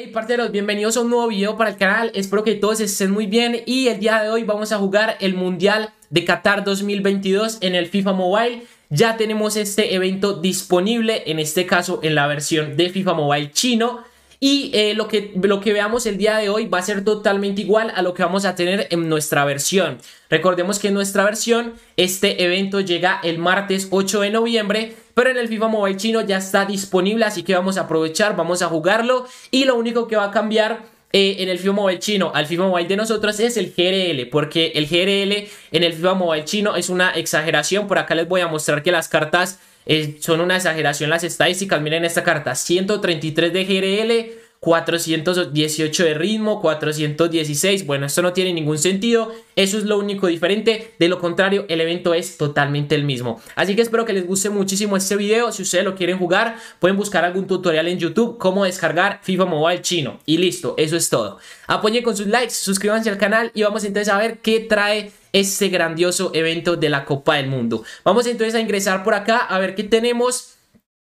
Hey parteros, bienvenidos a un nuevo video para el canal, espero que todos estén muy bien y el día de hoy vamos a jugar el Mundial de Qatar 2022 en el FIFA Mobile Ya tenemos este evento disponible, en este caso en la versión de FIFA Mobile chino Y eh, lo, que, lo que veamos el día de hoy va a ser totalmente igual a lo que vamos a tener en nuestra versión Recordemos que en nuestra versión este evento llega el martes 8 de noviembre pero en el FIFA Mobile chino ya está disponible, así que vamos a aprovechar, vamos a jugarlo. Y lo único que va a cambiar eh, en el FIFA Mobile chino al FIFA Mobile de nosotros es el GRL, porque el GRL en el FIFA Mobile chino es una exageración. Por acá les voy a mostrar que las cartas eh, son una exageración, las estadísticas. Miren esta carta, 133 de GRL. 418 de ritmo, 416. Bueno, esto no tiene ningún sentido. Eso es lo único diferente. De lo contrario, el evento es totalmente el mismo. Así que espero que les guste muchísimo este video. Si ustedes lo quieren jugar, pueden buscar algún tutorial en YouTube cómo descargar FIFA Mobile chino. Y listo, eso es todo. Apoyen con sus likes, suscríbanse al canal y vamos entonces a ver qué trae este grandioso evento de la Copa del Mundo. Vamos entonces a ingresar por acá a ver qué tenemos.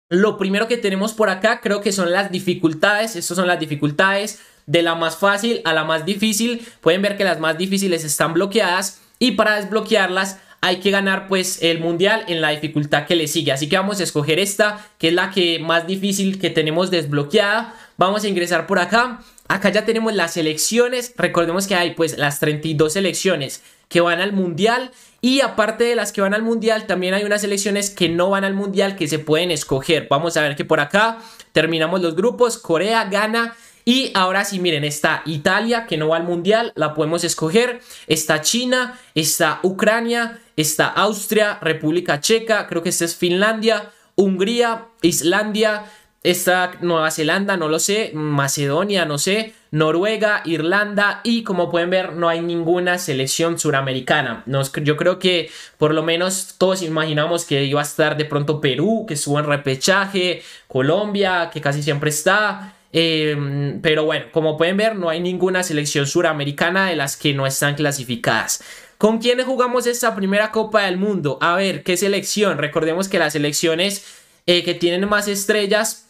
Lo primero que tenemos por acá creo que son las dificultades. Estas son las dificultades de la más fácil a la más difícil. Pueden ver que las más difíciles están bloqueadas y para desbloquearlas hay que ganar pues el mundial en la dificultad que le sigue. Así que vamos a escoger esta, que es la que más difícil que tenemos desbloqueada. Vamos a ingresar por acá. Acá ya tenemos las selecciones. Recordemos que hay pues las 32 selecciones que van al mundial y aparte de las que van al mundial, también hay unas selecciones que no van al mundial que se pueden escoger. Vamos a ver que por acá terminamos los grupos. Corea, gana Y ahora sí, miren, está Italia, que no va al Mundial, la podemos escoger. Está China, está Ucrania, está Austria, República Checa, creo que esta es Finlandia, Hungría, Islandia, esta Nueva Zelanda, no lo sé, Macedonia, no sé, Noruega, Irlanda y como pueden ver no hay ninguna selección suramericana. yo creo que por lo menos todos imaginamos que iba a estar de pronto Perú, que estuvo en repechaje, Colombia, que casi siempre está. Em, pero bueno, como pueden ver no hay ninguna selección suramericana de las que no están clasificadas. ¿Con quién jugamos esta primera Copa del Mundo? A ver, ¿qué selección? Recordemos que las selecciones... Eh, que tienen más estrellas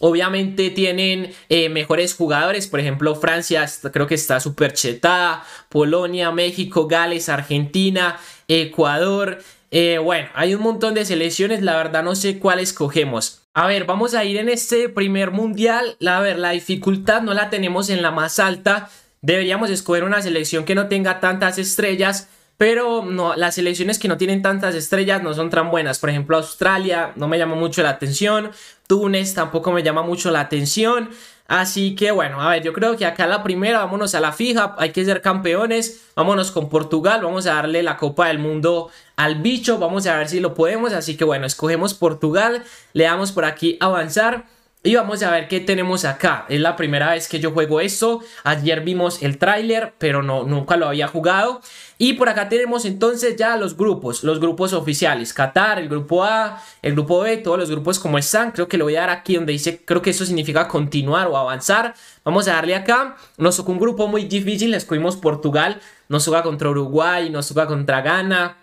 Obviamente tienen eh, mejores jugadores, por ejemplo Francia creo que está súper chetada, Polonia, México, Gales, Argentina, Ecuador. Eh, bueno, hay un montón de selecciones, la verdad no sé cuál escogemos. A ver, vamos a ir en este primer mundial. A ver, la dificultad no la tenemos en la más alta. Deberíamos escoger una selección que no tenga tantas estrellas. Pero no, las selecciones que no tienen tantas estrellas no son tan buenas. Por ejemplo, Australia no me llama mucho la atención. Túnez tampoco me llama mucho la atención. Así que bueno, a ver, yo creo que acá la primera, vámonos a la fija, hay que ser campeones, vámonos con Portugal, vamos a darle la Copa del Mundo al bicho, vamos a ver si lo podemos, así que bueno, escogemos Portugal, le damos por aquí avanzar. Y vamos a ver qué tenemos acá. Es la primera vez que yo juego eso, Ayer vimos el tráiler, pero no, nunca lo había jugado. Y por acá tenemos entonces ya los grupos, los grupos oficiales. Qatar, el grupo A, el grupo B, todos los grupos como están. Creo que lo voy a dar aquí donde dice, creo que eso significa continuar o avanzar. Vamos a darle acá. Nos tocó un grupo muy difícil, escogimos Portugal. Nos toca contra Uruguay, nos toca contra Ghana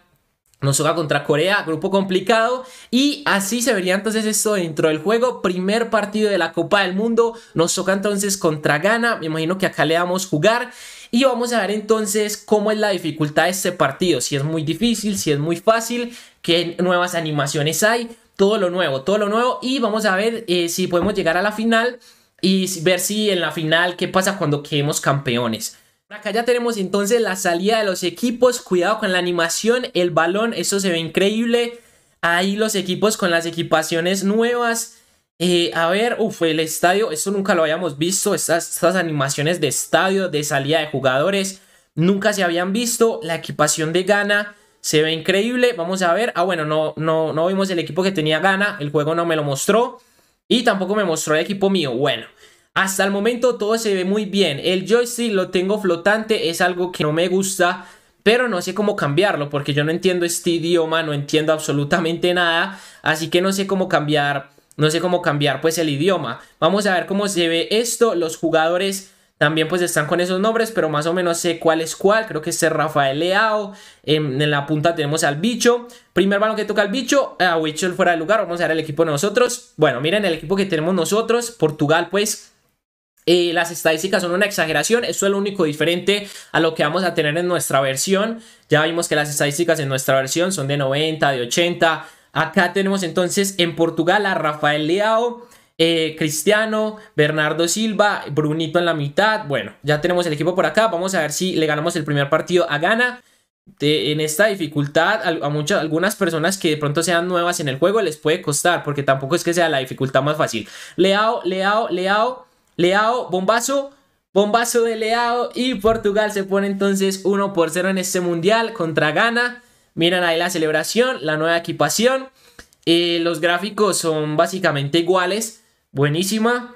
nos toca contra Corea, grupo complicado. Y así se vería entonces esto dentro del juego. Primer partido de la Copa del Mundo. Nos toca entonces contra Ghana. Me imagino que acá le a jugar. Y vamos a ver entonces cómo es la dificultad de este partido. Si es muy difícil, si es muy fácil, qué nuevas animaciones hay. Todo lo nuevo, todo lo nuevo. Y vamos a ver eh, si podemos llegar a la final. Y ver si en la final qué pasa cuando quedemos campeones. Acá ya tenemos entonces la salida de los equipos. Cuidado con la animación, el balón, eso se ve increíble. Ahí los equipos con las equipaciones nuevas. Eh, a ver, uff, el estadio, esto nunca lo habíamos visto. Estas, animaciones de estadio, de salida de jugadores, nunca se habían visto. La equipación de gana se ve increíble. Vamos a ver. Ah, bueno, no, no, no vimos el equipo que tenía gana El juego no me lo mostró. Y tampoco me mostró el equipo mío. Bueno. Hasta el momento todo se ve muy bien. El joystick lo tengo flotante, es algo que no me gusta pero no sé cómo cambiarlo porque yo no entiendo este idioma, no entiendo absolutamente nada, así que no sé cómo cambiar, no sé cómo cambiar pues el idioma. Vamos a ver cómo se ve esto, los jugadores también pues están con esos nombres, pero más o menos sé cuál es cuál, creo que este es Rafael Leao, en, la punta tenemos al bicho, primer balón que toca al bicho, a Wichel fuera de lugar, vamos a ver el equipo de nosotros, bueno miren el equipo que tenemos nosotros, Portugal pues las estadísticas son una exageración, eso es lo único diferente a lo que vamos a tener en nuestra versión. Ya vimos que las estadísticas en nuestra versión son de 90, de 80. Acá tenemos entonces en Portugal a Rafael Leao, eh, Cristiano, Bernardo Silva, Brunito en la mitad. Bueno, ya tenemos el equipo por acá. Vamos a ver si le ganamos el primer partido a gana en esta dificultad a, muchas, algunas personas que de pronto sean nuevas en el juego les puede costar porque tampoco es que sea la dificultad más fácil. Leao, Leao, Leao. Leao, bombazo. Bombazo de Leao y Portugal se pone entonces 1 por 0 en este mundial contra Ghana. Miran ahí la celebración, la nueva equipación. Eh, los gráficos son básicamente iguales. Buenísima.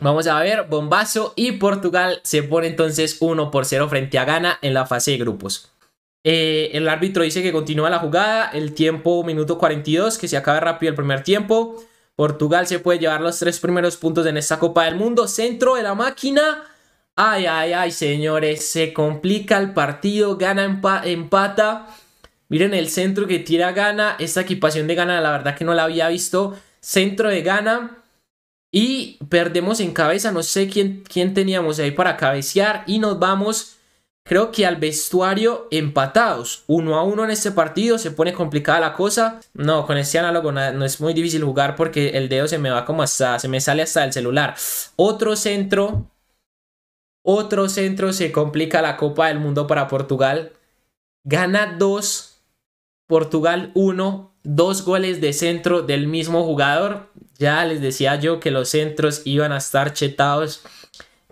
Vamos a ver, bombazo y Portugal se pone entonces 1 por 0 frente a Ghana en la fase de grupos. Eh, el árbitro dice que continúa la jugada, el tiempo minuto 42, que se acaba rápido el primer tiempo. Portugal se puede llevar los tres primeros puntos en esta Copa del Mundo. Centro de la máquina. Ay, ay, ay, señores. Se complica el partido. Gana, empata. Miren el centro que tira Gana. Esta equipación de Gana, la verdad que no la había visto. Centro de Gana. Y perdemos en cabeza. No sé quién, quién teníamos ahí para cabecear. Y nos vamos Creo que al vestuario empatados, uno a uno en este partido, se pone complicada la cosa. No, con este análogo no, es muy difícil jugar porque el dedo se me va como hasta, se me sale hasta el celular. Otro centro, otro centro se complica la Copa del Mundo para Portugal. Gana 2, Portugal 1, dos goles de centro del mismo jugador. Ya les decía yo que los centros iban a estar chetados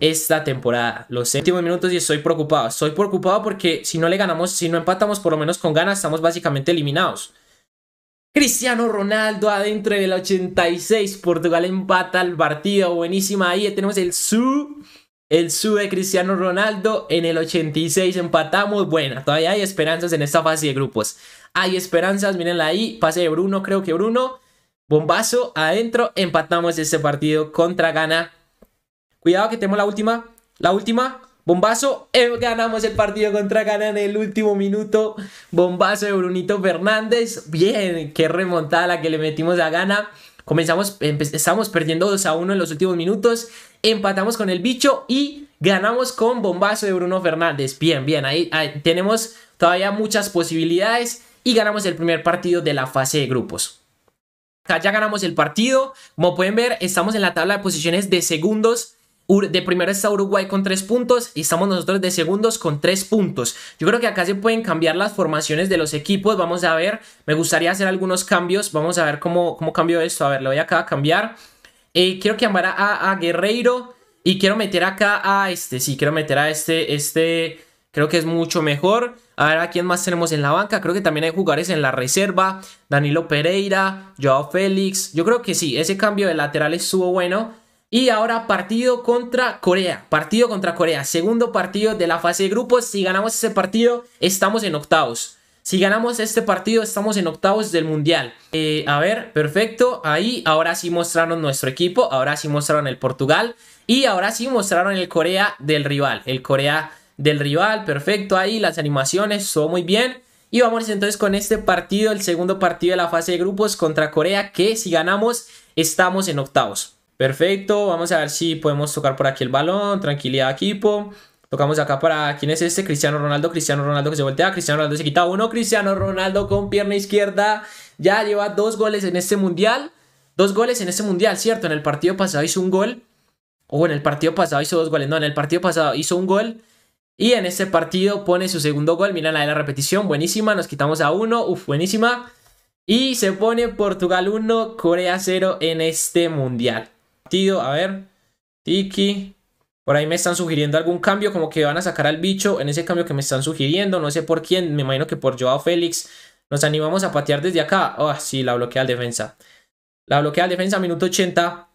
esta temporada. Los últimos minutos y estoy preocupado. Estoy preocupado porque si no le ganamos, si no empatamos por lo menos con ganas, estamos básicamente eliminados. Cristiano Ronaldo adentro del 86. Portugal empata el partido. Buenísima ahí. Tenemos el su. El su de Cristiano Ronaldo en el 86 empatamos. Buena, todavía hay esperanzas en esta fase de grupos. Hay esperanzas, mírenla ahí. Pase de Bruno, creo que Bruno. Bombazo adentro. Empatamos este partido contra Ghana. Cuidado que tenemos la última. La última. Bombazo. Eh, ganamos el partido contra Gana en el último minuto. Bombazo de Brunito Fernández. Bien, qué remontada la que le metimos a Gana. Comenzamos, estamos perdiendo 2 a 1 en los últimos minutos. Empatamos con el bicho y ganamos con bombazo de Bruno Fernández. Bien, bien, ahí, tenemos todavía muchas posibilidades y ganamos el primer partido de la fase de grupos. ya ganamos el partido. Como pueden ver, estamos en la tabla de posiciones de segundos de primero está Uruguay con 3 puntos y estamos nosotros de segundos con 3 puntos. Yo creo que acá se pueden cambiar las formaciones de los equipos. Vamos a ver. Me gustaría hacer algunos cambios. Vamos a ver cómo, cómo cambio esto. A ver, lo voy acá a cambiar. Eh, quiero cambiar a, a, Guerreiro. Y quiero meter acá a este. Sí, quiero meter a este. Este creo que es mucho mejor. A ver a quién más tenemos en la banca. Creo que también hay jugadores en la reserva. Danilo Pereira, Joao Félix. Yo creo que sí, ese cambio de lateral estuvo bueno. Y ahora partido contra Corea. Partido contra Corea. Segundo partido de la fase de grupos. Si ganamos ese partido, estamos en octavos. Si ganamos este partido, estamos en octavos del Mundial. Eh, a ver, perfecto. Ahí ahora sí mostraron nuestro equipo. Ahora sí mostraron el Portugal. Y ahora sí mostraron el Corea del rival. El Corea del rival. Perfecto. Ahí las animaciones. son muy bien. Y vamos entonces con este partido, el segundo partido de la fase de grupos contra Corea, que si ganamos estamos en octavos. Perfecto, vamos a ver si podemos tocar por aquí el balón. Tranquilidad, equipo. Tocamos acá para... ¿Quién es este? Cristiano Ronaldo, Cristiano Ronaldo que se voltea, Cristiano Ronaldo se quita uno, Cristiano Ronaldo con pierna izquierda. Ya lleva dos goles en este mundial. Dos goles en este mundial, ¿cierto? En el partido pasado hizo un gol. O en el partido pasado hizo dos goles. No, en el partido pasado hizo un gol. Y en este partido pone su segundo gol. Mira la de la repetición. Buenísima. Nos quitamos a uno. Uf, buenísima. Y se pone Portugal 1, Corea 0 en este mundial. A ver. Tiki. Por ahí me están sugiriendo algún cambio, como que van a sacar al bicho en ese cambio que me están sugiriendo. No sé por quién, me imagino que por Joao Félix. Nos animamos a patear desde acá. Ah, oh, sí, la bloquea al defensa. La bloquea al defensa, minuto 80.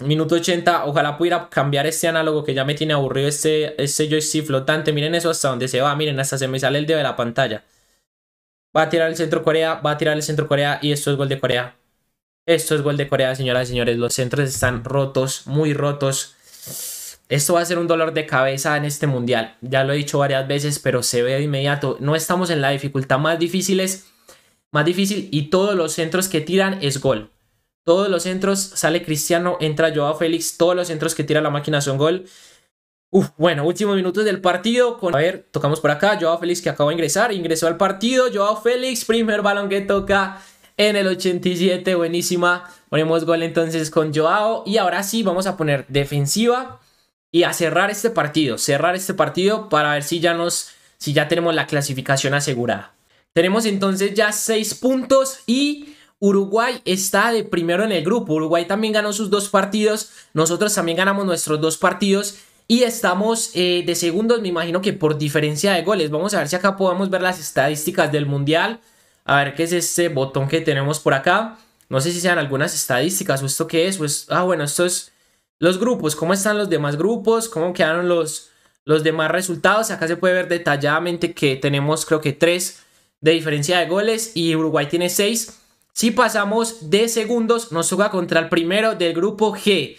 Minuto 80. Ojalá pudiera cambiar este análogo que ya me tiene aburrido este, este joystick flotante. Miren eso hasta donde se va. Miren, hasta se me sale el dedo de la pantalla. Va a tirar el centro Corea, va a tirar el centro Corea y esto es gol de Corea. Esto es gol de Corea, señoras y señores. Los centros están rotos, muy rotos. Esto va a ser un dolor de cabeza en este mundial. Ya lo he dicho varias veces, pero se ve de inmediato. No estamos en la dificultad más difícil, más difícil y todos los centros que tiran es gol. Todos los centros sale Cristiano, entra Joao Félix, todos los centros que tira la máquina son gol. Uf, bueno, últimos minutos del partido. A ver, tocamos por acá. Joao Félix que acaba de ingresar. Ingresó al partido. Joao Félix, primer balón que toca en el 87, buenísima. Ponemos gol entonces con Joao. Y ahora sí, vamos a poner defensiva y a cerrar este partido. Cerrar este partido para ver si ya nos. Si ya tenemos la clasificación asegurada. Tenemos entonces ya 6 puntos y Uruguay está de primero en el grupo. Uruguay también ganó sus dos partidos. Nosotros también ganamos nuestros dos partidos. Y estamos eh, de segundos, me imagino que por diferencia de goles. Vamos a ver si acá podemos ver las estadísticas del Mundial. A ver, ¿qué es este botón que tenemos por acá? No sé si sean algunas estadísticas o esto qué es. Pues, ah, bueno, estos es los grupos. ¿Cómo están los demás grupos? ¿Cómo quedaron los, los demás resultados? Acá se puede ver detalladamente que tenemos creo que 3 de diferencia de goles y Uruguay tiene 6. Si pasamos de segundos, nos toca contra el primero del grupo G.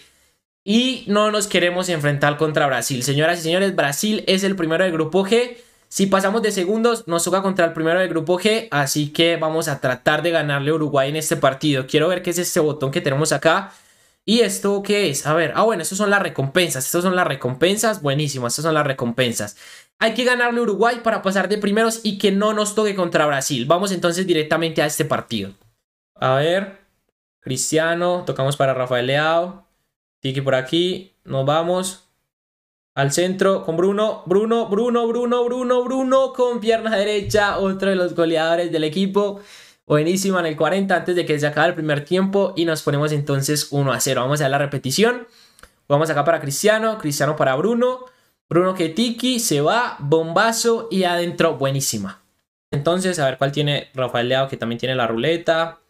Y no nos queremos enfrentar contra Brasil. Señoras y señores, Brasil es el primero del grupo G. Si pasamos de segundos, nos toca contra el primero del grupo G, así que vamos a tratar de ganarle Uruguay en este partido. Quiero ver qué es este botón que tenemos acá. ¿Y esto qué es? A ver, ah bueno, estas son las recompensas, estas son las recompensas, buenísimo, estas son las recompensas. Hay que ganarle Uruguay para pasar de primeros y que no nos toque contra Brasil. Vamos entonces directamente a este partido. A ver, Cristiano, tocamos para Rafael Leao, Tiki por aquí, nos vamos, al centro con Bruno, Bruno, Bruno, Bruno, Bruno, Bruno con pierna derecha, otro de los goleadores del equipo. Buenísima en el 40 antes de que se acabe el primer tiempo y nos ponemos entonces 1 a 0. Vamos a ver la repetición. Vamos acá para Cristiano, Cristiano para Bruno. Bruno que tiki, se va, bombazo y adentro, buenísima. Entonces, a ver cuál tiene Rafael Leao que también tiene la ruleta.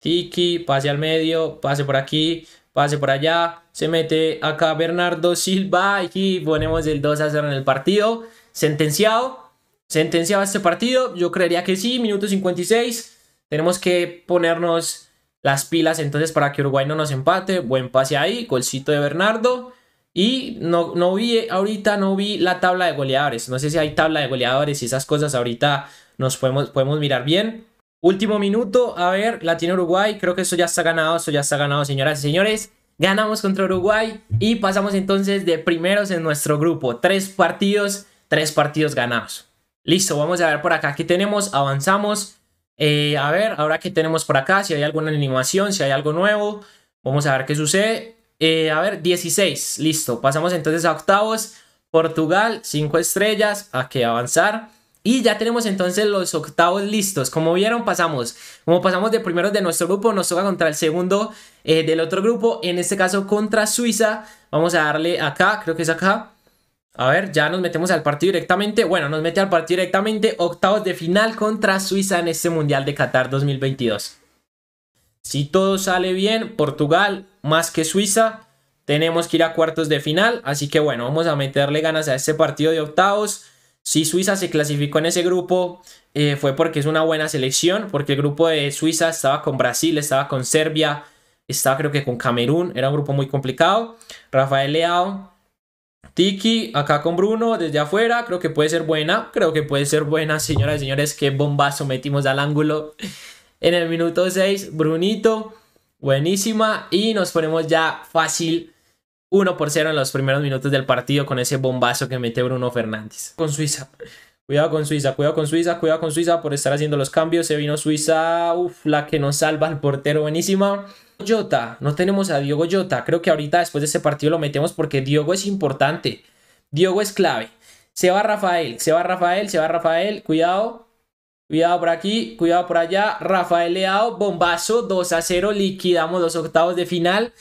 Tiki, pase al medio, pase por aquí, pase por allá, se mete acá Bernardo Silva y ponemos el 2 a 0 en el partido. Sentenciado, sentenciado este partido, yo creería que sí, minuto 56. Tenemos que ponernos las pilas entonces para que Uruguay no nos empate. Buen pase ahí, golcito de Bernardo. Y no, vi, ahorita no vi la tabla de goleadores. No sé si hay tabla de goleadores y esas cosas ahorita nos podemos, podemos mirar bien. Último minuto, a ver, Latino Uruguay, creo que eso ya está ganado, eso ya está ganado, señoras y señores. Ganamos contra Uruguay y pasamos entonces de primeros en nuestro grupo. Tres partidos, tres partidos ganados. Listo, vamos a ver por acá qué tenemos, avanzamos. Eh, a ver, ahora qué tenemos por acá, si hay alguna animación, si hay algo nuevo. Vamos a ver qué sucede. Eh, a ver, 16, listo. Pasamos entonces a octavos. Portugal, 5 estrellas, a que avanzar. Y ya tenemos entonces los octavos listos. Como vieron, pasamos. Como pasamos de primeros de nuestro grupo, nos toca contra el segundo eh, del otro grupo. En este caso, contra Suiza. Vamos a darle acá, creo que es acá. A ver, ya nos metemos al partido directamente. Bueno, nos mete al partido directamente. Octavos de final contra Suiza en este Mundial de Qatar 2022. Si todo sale bien, Portugal más que Suiza. Tenemos que ir a cuartos de final. Así que bueno, vamos a meterle ganas a este partido de octavos. Si Suiza se clasificó en ese grupo eh, fue porque es una buena selección, porque el grupo de Suiza estaba con Brasil, estaba con Serbia, estaba creo que con Camerún, era un grupo muy complicado. Rafael Leao, Tiki, acá con Bruno, desde afuera, creo que puede ser buena, creo que puede ser buena, señoras y señores, qué bombazo metimos al ángulo. En el minuto 6, Brunito, buenísima, y nos ponemos ya fácil 1 por 0 en los primeros minutos del partido con ese bombazo que mete Bruno Fernández. Con Suiza. Cuidado con Suiza, cuidado con Suiza, cuidado con Suiza por estar haciendo los cambios. Se vino Suiza, Uf, la que nos salva el portero, buenísima. Yota. no tenemos a Diogo Yota. Creo que ahorita después de este partido lo metemos porque Diogo es importante. Diogo es clave. Se va Rafael, se va Rafael, se va Rafael. Cuidado. Cuidado por aquí, cuidado por allá. Rafael Leao, bombazo, 2 a 0. Liquidamos los octavos de final.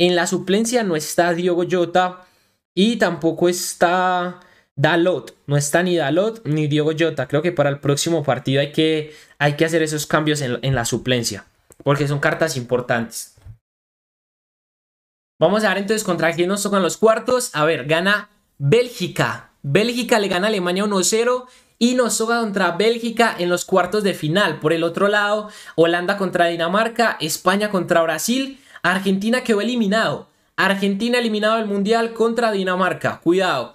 En la suplencia no está Diogo Jota y tampoco está Dalot. No está ni Dalot ni Diogo Jota. Creo que para el próximo partido hay que, hay que hacer esos cambios en, en la suplencia. Porque son cartas importantes. Vamos a ver entonces contra quién nos tocan los cuartos. A ver, gana Bélgica. Bélgica le gana a Alemania 1-0 y nos toca contra Bélgica en los cuartos de final. Por el otro lado, Holanda contra Dinamarca, España contra Brasil. Argentina quedó eliminado. Argentina eliminado el Mundial contra Dinamarca. Cuidado.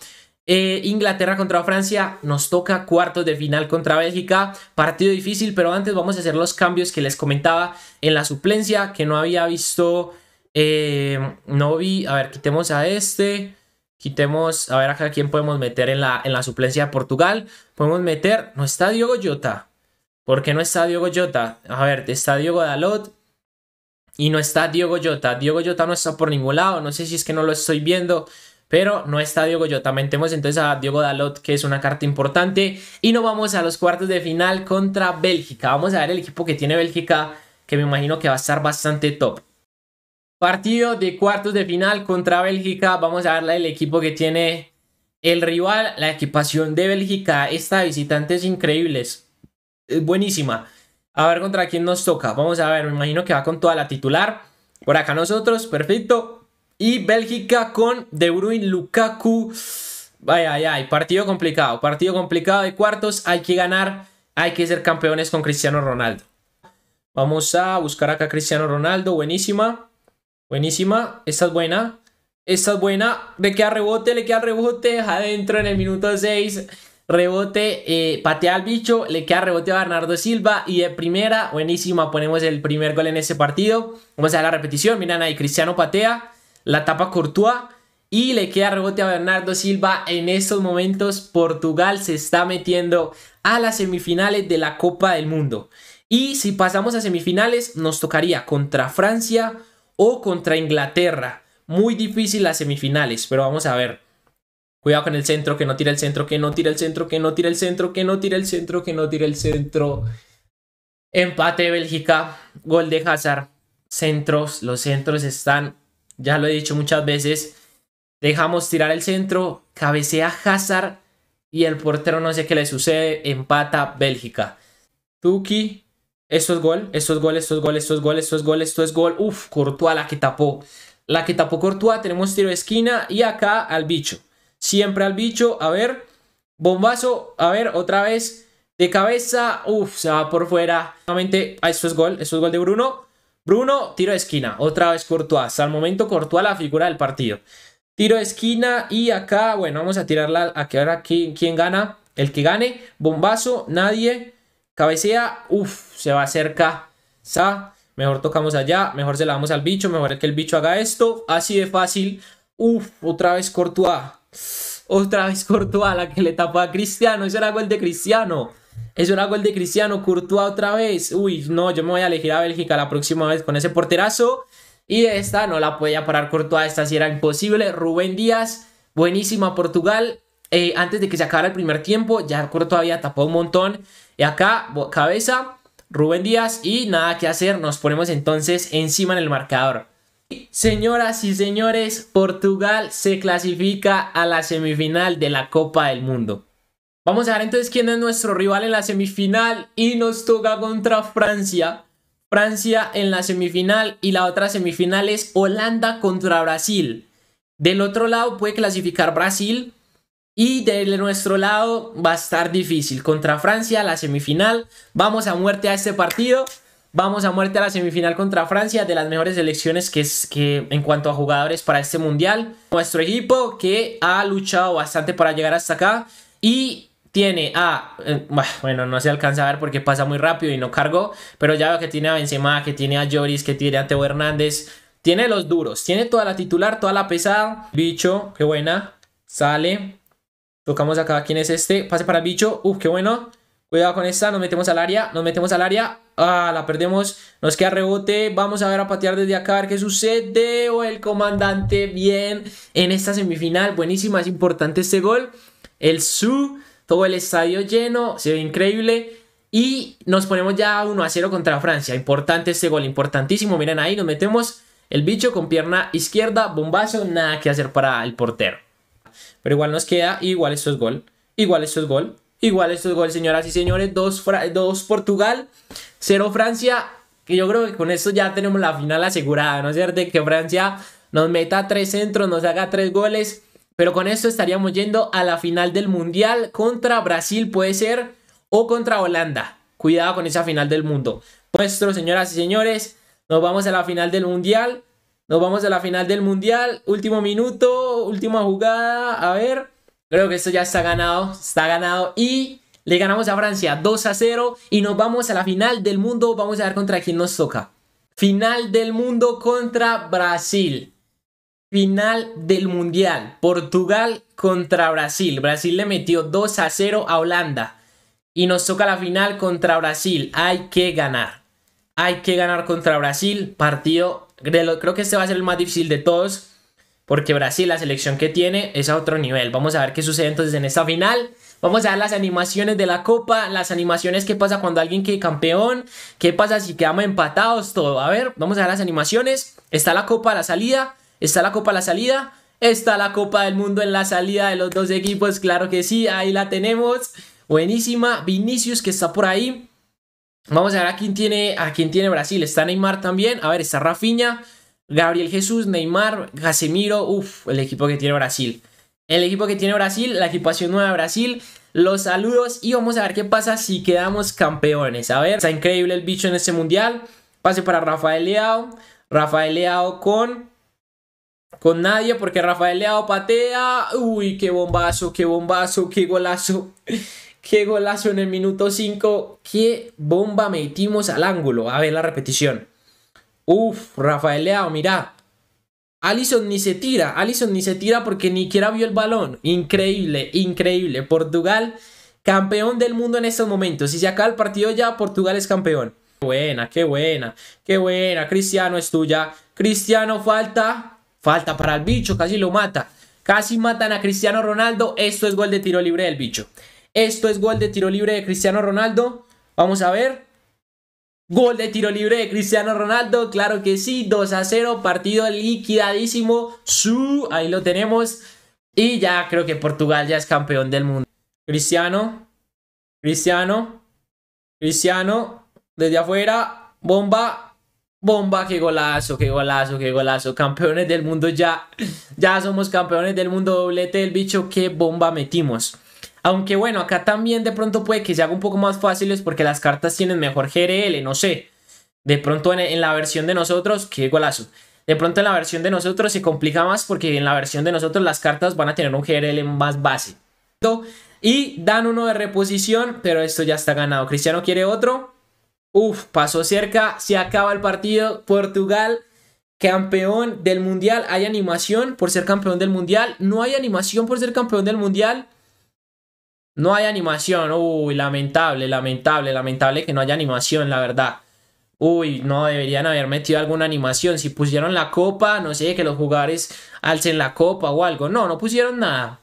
Eh, Inglaterra contra Francia, nos toca cuartos de final contra Bélgica, partido difícil, pero antes vamos a hacer los cambios que les comentaba en la suplencia, que no había visto, eh, no vi, a ver, quitemos a este, quitemos, a ver acá quién podemos meter en la, en la suplencia de Portugal, podemos meter, no está Diogo Jota, ¿por qué no está Diogo Jota? A ver, está Diogo Dalot, y no está Diego Yota. Diego Yota no está por ningún lado, no sé si es que no lo estoy viendo, pero no está Diego Yota. Mentemos entonces a Diego Dalot, que es una carta importante. Y nos vamos a los cuartos de final contra Bélgica. Vamos a ver el equipo que tiene Bélgica, que me imagino que va a estar bastante top. Partido de cuartos de final contra Bélgica. Vamos a ver el equipo que tiene el rival. La equipación de Bélgica, esta visitante es increíble, buenísima. A ver contra quién nos toca. Vamos a ver, me imagino que va con toda la titular. Por acá nosotros, perfecto. Y Bélgica con De Bruyne, Lukaku. Ay, ay, ay, partido complicado, partido complicado de cuartos. Hay que ganar, hay que ser campeones con Cristiano Ronaldo. Vamos a buscar acá a Cristiano Ronaldo, buenísima. Buenísima, esta es buena. Esta es buena, le queda rebote, le queda rebote, adentro en el minuto 6. Rebote, eh, patea al bicho, le queda rebote a Bernardo Silva y de primera, buenísima, ponemos el primer gol en ese partido. Vamos a ver la repetición, miran ahí, Cristiano patea, la tapa Courtois y le queda rebote a Bernardo Silva. En estos momentos Portugal se está metiendo a las semifinales de la Copa del Mundo. Y si pasamos a semifinales, nos tocaría contra Francia o contra Inglaterra. Muy difícil las semifinales, pero vamos a ver. Cuidado con el centro, que no tira el centro, que no tira el centro, que no tira el centro, que no tira el centro, que no tira el centro. Empate Bélgica, gol de Hazard. Centros, los centros están, ya lo he dicho muchas veces. Dejamos tirar el centro, cabecea Hazard y el portero no sé qué le sucede, empata Bélgica. Tuki, esto es gol, esto es gol, esto es gol, esto es gol, esto es gol, esto es gol. Uf, Courtois la que tapó. La que tapó Courtois, tenemos tiro de esquina y acá al bicho siempre al bicho. A ver, bombazo, a ver, otra vez de cabeza. uff, se va por fuera. Nuevamente, ah, esto es gol, esto es gol de Bruno. Bruno, tiro de esquina. Otra vez Courtois. Hasta el momento Courtois la figura del partido. Tiro de esquina y acá, bueno, vamos a tirarla a que ahora quién, gana. El que gane, bombazo, nadie. Cabecea, uff, se va cerca. Sa, mejor tocamos allá, mejor se la damos al bicho, mejor que el bicho haga esto. Así de fácil. Uff, otra vez Courtois. Otra vez Courtois, la que le tapó a Cristiano. Eso era gol de Cristiano. Eso era gol de Cristiano. Courtois otra vez. Uy, no, yo me voy a elegir a Bélgica la próxima vez con ese porterazo. Y esta no la podía parar Courtois. Esta sí era imposible. Rubén Díaz, buenísima Portugal. Eh, antes de que se acabara el primer tiempo, ya Courtois había tapado un montón. Y acá, cabeza, Rubén Díaz. Y nada que hacer. Nos ponemos entonces encima en el marcador. Señoras y señores, Portugal se clasifica a la semifinal de la Copa del Mundo. Vamos a ver entonces quién es nuestro rival en la semifinal y nos toca contra Francia. Francia en la semifinal y la otra semifinal es Holanda contra Brasil. Del otro lado puede clasificar Brasil y de nuestro lado va a estar difícil. Contra Francia la semifinal. Vamos a muerte a este partido. Vamos a muerte a la semifinal contra Francia, de las mejores selecciones que es que en cuanto a jugadores para este mundial. Nuestro equipo que ha luchado bastante para llegar hasta acá y tiene a... Eh, bueno, no se alcanza a ver porque pasa muy rápido y no cargo. pero ya veo que tiene a Benzema, que tiene a Lloris, que tiene a Teo Hernández. Tiene los duros, tiene toda la titular, toda la pesada. Bicho, qué buena. Sale. Tocamos acá quién es este. Pase para el bicho. Uf, qué bueno. Cuidado con esta, nos metemos al área, nos metemos al área. Ah, la perdemos, nos queda rebote. Vamos a ver a patear desde acá, a ver qué sucede. Oh, el comandante, bien, en esta semifinal. Buenísima, es importante este gol. El Su, todo el estadio lleno, se ve increíble. Y nos ponemos ya 1 a 0 contra Francia. Importante este gol, importantísimo. Miren ahí, nos metemos el bicho con pierna izquierda, bombazo, nada que hacer para el portero. Pero igual nos queda, igual esto es gol, igual esto es gol. Igual estos goles, señoras y señores. 2 dos, Portugal, 0 Francia. Que yo creo que con esto ya tenemos la final asegurada, ¿no es cierto? Que Francia nos meta tres centros, nos haga tres goles. Pero con esto estaríamos yendo a la final del Mundial contra Brasil, puede ser, o contra Holanda. Cuidado con esa final del mundo. Nuestro, señoras y señores, nos vamos a la final del Mundial. Nos vamos a la final del Mundial. Último minuto, última jugada. A ver. Creo que esto ya está ganado, está ganado y le ganamos a Francia 2 a 0 y nos vamos a la final del mundo. Vamos a ver contra quién nos toca. Final del mundo contra Brasil. Final del mundial. Portugal contra Brasil. Brasil le metió 2 a 0 a Holanda. Y nos toca la final contra Brasil. Hay que ganar. Hay que ganar contra Brasil. Partido, creo que este va a ser el más difícil de todos porque Brasil, la selección que tiene, es a otro nivel. Vamos a ver qué sucede entonces en esta final. Vamos a ver las animaciones de la copa, las animaciones qué pasa cuando alguien quede campeón, qué pasa si quedamos empatados, todo. A ver, vamos a ver las animaciones. Está la copa a la salida, está la copa a la salida, está la copa del mundo en la salida de los dos equipos, claro que sí, ahí la tenemos. Buenísima, Vinicius que está por ahí. Vamos a ver a quién tiene, a quién tiene Brasil. Está Neymar también. A ver, está Rafiña. Gabriel Jesús, Neymar, Casemiro, Uf el equipo que tiene Brasil. El equipo que tiene Brasil, la equipación nueva de Brasil. Los saludos y vamos a ver qué pasa si quedamos campeones. A ver, está increíble el bicho en este mundial. Pase para Rafael Leao. Rafael Leao con con nadie porque Rafael Leao patea. Uy, qué bombazo, qué bombazo, qué golazo. Qué golazo en el minuto 5. Qué bomba metimos al ángulo. A ver la repetición. Uf, Rafael Leao, mira Alison ni se tira, Alison ni se tira porque ni siquiera vio el balón. Increíble, increíble. Portugal, campeón del mundo en estos momentos. Si se acaba el partido ya, Portugal es campeón. buena, qué buena, qué buena. Cristiano es tuya. Cristiano falta, falta para el bicho, casi lo mata. Casi matan a Cristiano Ronaldo. Esto es gol de tiro libre del bicho. Esto es gol de tiro libre de Cristiano Ronaldo. Vamos a ver. Gol de tiro libre de Cristiano Ronaldo, claro que sí, 2 a 0, partido liquidadísimo, su, ahí lo tenemos. Y ya creo que Portugal ya es campeón del mundo. Cristiano, Cristiano, Cristiano, desde afuera, bomba, bomba, qué golazo, qué golazo, qué golazo. Campeones del mundo ya, ya somos campeones del mundo, doblete del bicho, qué bomba metimos. Aunque bueno, acá también de pronto puede que se haga un poco más fáciles porque las cartas tienen mejor GRL, no sé. De pronto en, la versión de nosotros, qué golazo. De pronto en la versión de nosotros se complica más porque en la versión de nosotros las cartas van a tener un GRL más base. Y dan uno de reposición, pero esto ya está ganado. Cristiano quiere otro. Uf, pasó cerca, se acaba el partido. Portugal, campeón del mundial. Hay animación por ser campeón del mundial. No hay animación por ser campeón del mundial. No hay animación, uy, lamentable, lamentable, lamentable que no haya animación, la verdad. Uy, no deberían haber metido alguna animación. Si pusieron la copa, no sé, que los jugadores alcen la copa o algo. No, no pusieron nada.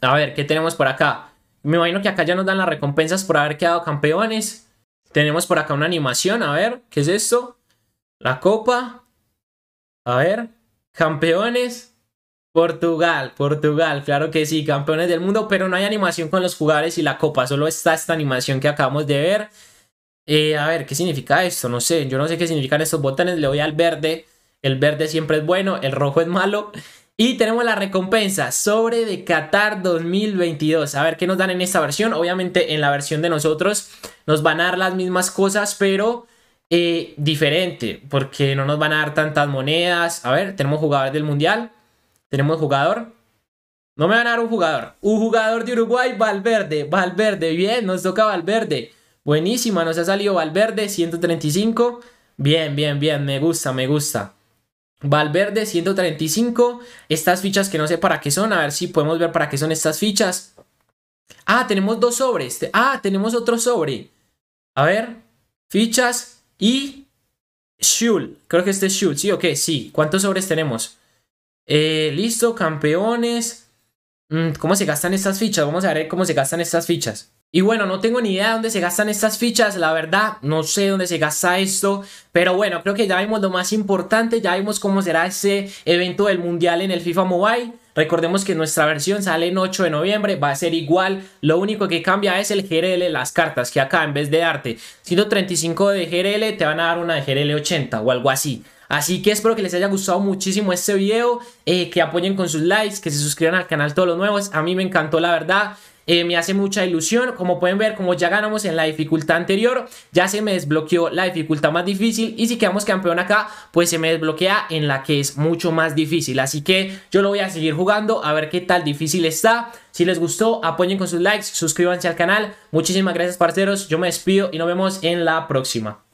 A ver, ¿qué tenemos por acá? Me imagino que acá ya nos dan las recompensas por haber quedado campeones. Tenemos por acá una animación, a ver, ¿qué es esto? La copa. A ver, campeones. Portugal, Portugal, claro que sí, campeones del mundo, pero no hay animación con los jugadores y la copa, solo está esta animación que acabamos de ver. Eh, a ver, ¿qué significa esto? No sé, yo no sé qué significan estos botones, le voy al verde, el verde siempre es bueno, el rojo es malo. Y tenemos la recompensa sobre de Qatar 2022. A ver qué nos dan en esta versión. Obviamente en la versión de nosotros nos van a dar las mismas cosas, pero eh, diferente, porque no nos van a dar tantas monedas. A ver, tenemos jugadores del Mundial. Tenemos jugador. No me va a dar un jugador. Un jugador de Uruguay, Valverde. Valverde, bien, nos toca Valverde. Buenísima, nos ha salido Valverde, 135. Bien, bien, bien, me gusta, me gusta. Valverde 135. Estas fichas que no sé para qué son. A ver si podemos ver para qué son estas fichas. Ah, tenemos dos sobres. Ah, tenemos otro sobre. A ver. Fichas y Shul. Creo que este es Shul. Sí, ok, sí. ¿Cuántos sobres tenemos? Eh, listo, campeones. Mm, ¿Cómo se gastan estas fichas? Vamos a ver cómo se gastan estas fichas. Y bueno, no tengo ni idea de dónde se gastan estas fichas, la verdad, no sé dónde se gasta esto, pero bueno, creo que ya vimos lo más importante, ya vimos cómo será ese evento del Mundial en el FIFA Mobile. Recordemos que nuestra versión sale en 8 de noviembre, va a ser igual, lo único que cambia es el GRL, las cartas, que acá en vez de darte 135 de GRL te van a dar una de GRL 80 o algo así. Así que espero que les haya gustado muchísimo este video, eh, que apoyen con sus likes, que se suscriban al canal todos los nuevos, a mí me encantó la verdad. Eh, me hace mucha ilusión. Como pueden ver, como ya ganamos en la dificultad anterior, ya se me desbloqueó la dificultad más difícil y si quedamos campeón acá, pues se me desbloquea en la que es mucho más difícil. Así que yo lo voy a seguir jugando a ver qué tal difícil está. Si les gustó, apoyen con sus likes, suscríbanse al canal. Muchísimas gracias, parceros. Yo me despido y nos vemos en la próxima.